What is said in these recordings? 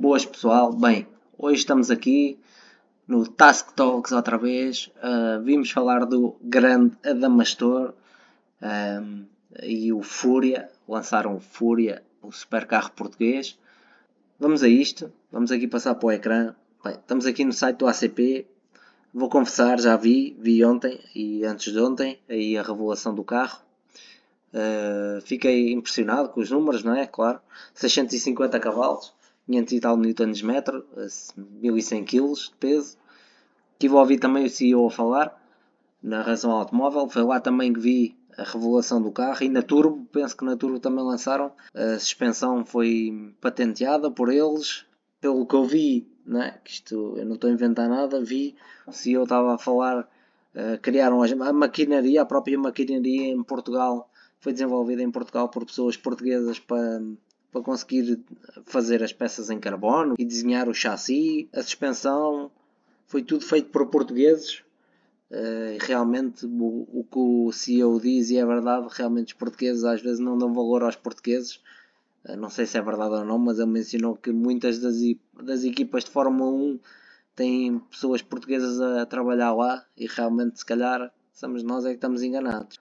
Boas pessoal, bem, hoje estamos aqui no Task Talks outra vez, uh, vimos falar do grande Adamastor um, ah, e o Fúria, lançaram o Fúria, o supercarro português. Vamos a isto, vamos aqui passar para o ecrã. Bem, estamos aqui no site do ACP, vou confessar, já vi, vi ontem e antes de ontem, aí a revelação do carro. Uh, fiquei impressionado com os números, não é? Claro, 650 cavalos. 500 e tal newtons metro, 1100 eh, kg de peso. que a ouvir também o CEO a falar na razão automóvel, foi lá também que vi a revelação do carro e na Turbo, penso que na Turbo também lançaram, a suspensão foi patenteada por eles, pelo que eu vi, né? que isto eu não estou a inventar nada, vi o CEO estava a falar, uh, criaram a maquinaria, a própria maquinaria em Portugal, foi desenvolvida em Portugal por pessoas portuguesas para para conseguir fazer as peças em carbono e desenhar o chassi, a suspensão, foi tudo feito por portugueses. Eh, realmente o, que o CEO diz e é verdade, realmente os portugueses às vezes não dão valor aos portugueses. Eh, não sei se é verdade ou não, mas ele mencionou que muitas das, das equipas de Fórmula 1 têm pessoas portuguesas a trabalhar lá e realmente se calhar somos nós é que estamos enganados.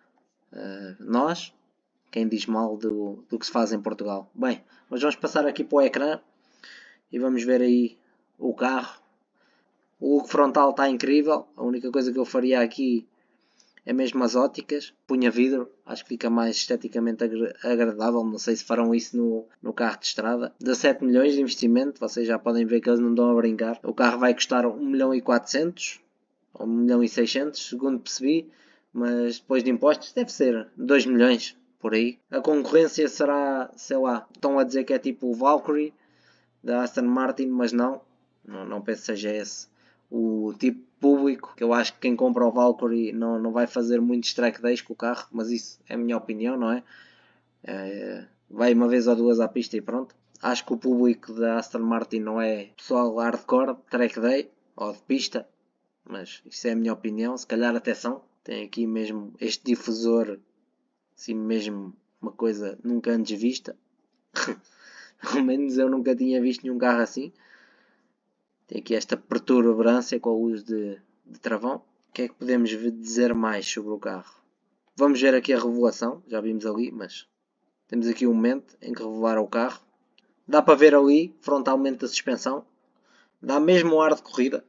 Eh, nós, quem diz mal do, do que se faz em Portugal. Bem, mas vamos passar aqui para o ecrã e vamos ver aí o carro. O look frontal está incrível, a única coisa que eu faria aqui é mesmo as óticas, punha vidro, acho que fica mais esteticamente agradável, não sei se farão isso no, no carro de estrada. 17 milhões de investimento, vocês já podem ver que eles não dão a brincar. O carro vai custar 1 milhão e 400, ou 1 milhão e 600, segundo percebi, mas depois de impostos deve ser 2 milhões, por aí. A concorrência será, sei lá, estão a dizer que é tipo o Valkyrie da Aston Martin, mas não, não, não penso que seja esse o tipo público. que Eu acho que quem compra o Valkyrie não, não vai fazer muitos track days com o carro, mas isso é a minha opinião, não é? é? Vai uma vez ou duas à pista e pronto. Acho que o público da Aston Martin não é pessoal hardcore, track day ou de pista, mas isso é a minha opinião. Se calhar até são. Tem aqui mesmo este difusor assim mesmo uma coisa nunca antes vista. Pelo menos eu nunca tinha visto nenhum carro assim. Tem aqui esta perturbância com o uso de, de travão. O que é que podemos dizer mais sobre o carro? Vamos ver aqui a revelação, já vimos ali, mas temos aqui um momento em que revelaram o carro. Dá para ver ali frontalmente a suspensão. Dá mesmo um ar de corrida.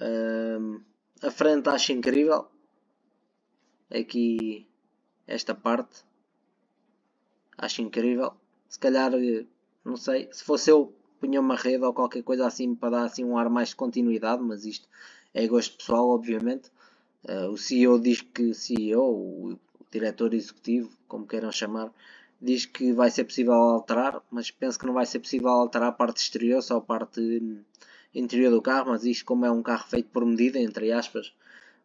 Um, a frente acho incrível aqui esta parte. Acho incrível. Se calhar, eh, não sei, se fosse eu punha uma rede ou qualquer coisa assim para dar assim um ar mais de continuidade, mas isto é gosto pessoal, obviamente. Uh, o CEO diz que CEO, o, o diretor executivo, como queiram chamar, diz que vai ser possível alterar, mas penso que não vai ser possível alterar a parte exterior, só a parte hum, interior do carro, mas isto como é um carro feito por medida, entre aspas,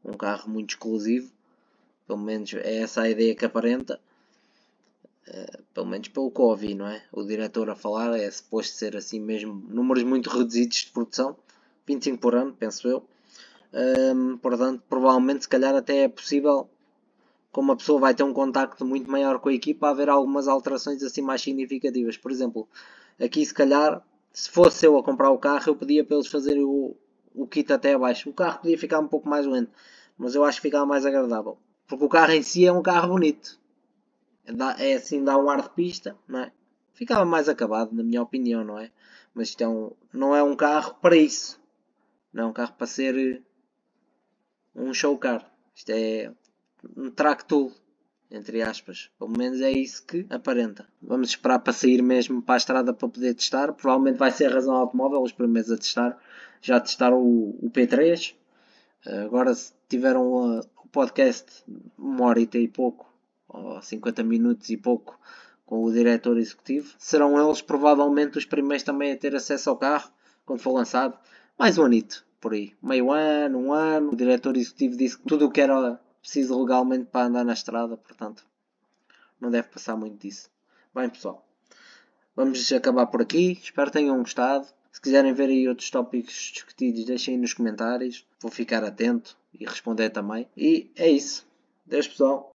um carro muito exclusivo, pelo menos é essa a ideia que aparenta. Eh, pelo menos pelo que ouvi, não é? O diretor a falar é suposto ser assim mesmo, números muito reduzidos de produção, 25 por ano, penso eu. Um, portanto, provavelmente, se calhar, até é possível, como a pessoa vai ter um contacto muito maior com a equipa, haver algumas alterações assim mais significativas. Por exemplo, aqui, se calhar, se fosse eu a comprar o carro, eu podia para eles fazerem o, o kit até abaixo. O carro podia ficar um pouco mais lento, mas eu acho que ficava mais agradável. Porque o carro em si é um carro bonito. É, é assim, dá um ar de pista, não é? Ficava mais acabado, na minha opinião, não é? Mas isto é um, não é um carro para isso. Não é um carro para ser eh, um show car. Isto é um track tool, entre aspas. Pelo menos é isso que aparenta. Vamos esperar para sair mesmo para a estrada para poder testar. Provavelmente vai ser a razão automóvel os primeiros a testar. Já testaram o, o P3. Eh, agora tiveram podcast, uma hora e pouco, ou 50 minutos e pouco, com o diretor executivo. Serão eles provavelmente os primeiros também a ter acesso ao carro quando for lançado. Mais um anito por aí, meio ano, um ano. O diretor executivo disse que tudo o que era preciso legalmente para andar na estrada, portanto, não deve passar muito disso. Bem, pessoal, vamos acabar por aqui. Espero tenham gostado. Se quiserem ver aí outros tópicos discutidos, deixem nos comentários. Vou ficar atento e responder também. E é isso. Deus pessoal.